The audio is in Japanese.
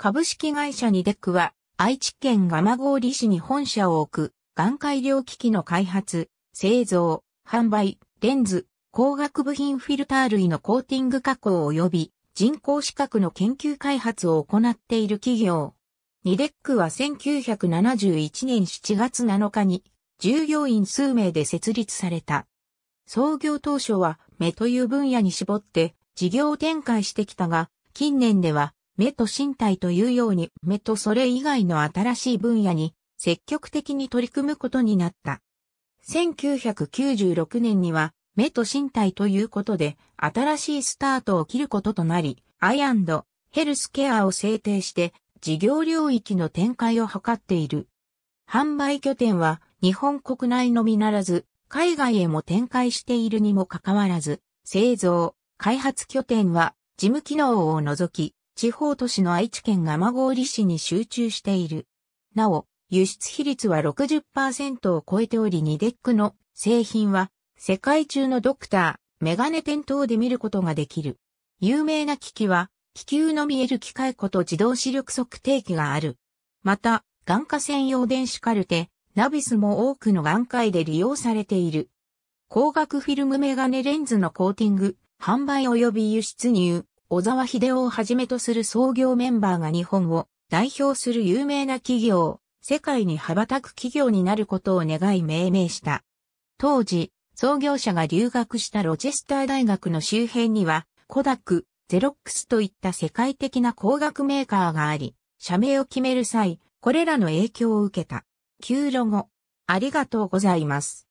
株式会社ニデックは、愛知県蒲郡市に本社を置く、眼医療機器の開発、製造、販売、レンズ、光学部品フィルター類のコーティング加工及び人工資格の研究開発を行っている企業。ニデックは1971年7月7日に従業員数名で設立された。創業当初は目という分野に絞って事業を展開してきたが、近年では目と身体というように目とそれ以外の新しい分野に積極的に取り組むことになった。1996年には目と身体ということで新しいスタートを切ることとなり、アアインドヘルスケアを制定して事業領域の展開を図っている。販売拠点は日本国内のみならず海外へも展開しているにもかかわらず、製造、開発拠点は事務機能を除き、地方都市の愛知県蒲郡市に集中している。なお、輸出比率は60%を超えておりニデックの製品は世界中のドクター、メガネ店頭で見ることができる。有名な機器は気球の見える機械こと自動視力測定器がある。また、眼科専用電子カルテ、ナビスも多くの眼科医で利用されている。光学フィルムメガネレンズのコーティング、販売及び輸出入、小沢秀夫をはじめとする創業メンバーが日本を代表する有名な企業、世界に羽ばたく企業になることを願い命名した。当時、創業者が留学したロチェスター大学の周辺には、コダック、ゼロックスといった世界的な工学メーカーがあり、社名を決める際、これらの影響を受けた。旧ロゴ。ありがとうございます。